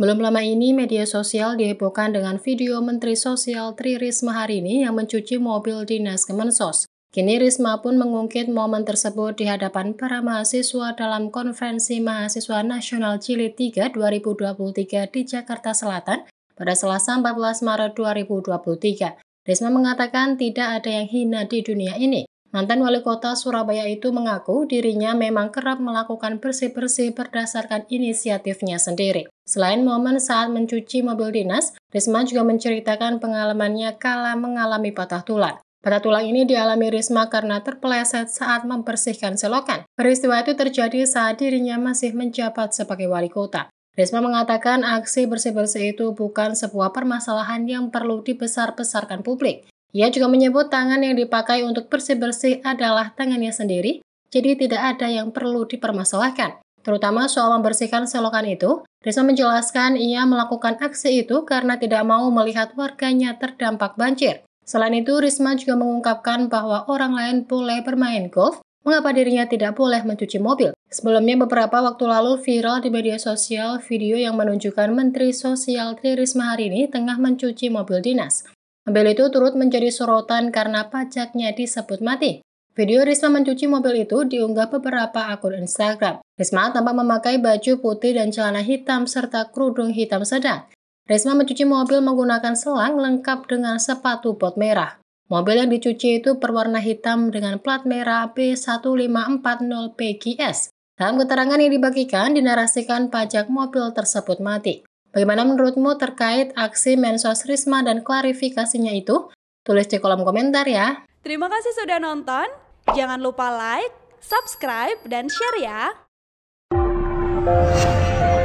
Belum lama ini, media sosial dihebohkan dengan video Menteri Sosial Tri Risma hari ini yang mencuci mobil dinas Kemensos. Kini Risma pun mengungkit momen tersebut di hadapan para mahasiswa dalam konferensi mahasiswa nasional Cili 3 2023 di Jakarta Selatan pada Selasa 14 Maret 2023. Risma mengatakan tidak ada yang hina di dunia ini. Mantan wali kota Surabaya itu mengaku dirinya memang kerap melakukan bersih-bersih berdasarkan inisiatifnya sendiri. Selain momen saat mencuci mobil dinas, Risma juga menceritakan pengalamannya kala mengalami patah tulang. Patah tulang ini dialami Risma karena terpeleset saat membersihkan selokan. Peristiwa itu terjadi saat dirinya masih menjabat sebagai wali kota. Risma mengatakan aksi bersih-bersih itu bukan sebuah permasalahan yang perlu dibesar-besarkan publik. Ia juga menyebut tangan yang dipakai untuk bersih-bersih adalah tangannya sendiri, jadi tidak ada yang perlu dipermasalahkan. Terutama soal membersihkan selokan itu, Risma menjelaskan ia melakukan aksi itu karena tidak mau melihat warganya terdampak banjir. Selain itu, Risma juga mengungkapkan bahwa orang lain boleh bermain golf, mengapa dirinya tidak boleh mencuci mobil. Sebelumnya beberapa waktu lalu viral di media sosial video yang menunjukkan Menteri Sosial Tri Risma hari ini tengah mencuci mobil dinas. Mobil itu turut menjadi sorotan karena pajaknya disebut mati. Video Risma mencuci mobil itu diunggah beberapa akun Instagram. Risma tampak memakai baju putih dan celana hitam serta kerudung hitam sedang. Risma mencuci mobil menggunakan selang lengkap dengan sepatu bot merah. Mobil yang dicuci itu berwarna hitam dengan plat merah B1540PGS. Dalam keterangan yang dibagikan, dinarasikan pajak mobil tersebut mati. Bagaimana menurutmu terkait aksi Mensos Risma dan klarifikasinya itu? Tulis di kolom komentar ya. Terima kasih sudah nonton. Jangan lupa like, subscribe, dan share ya.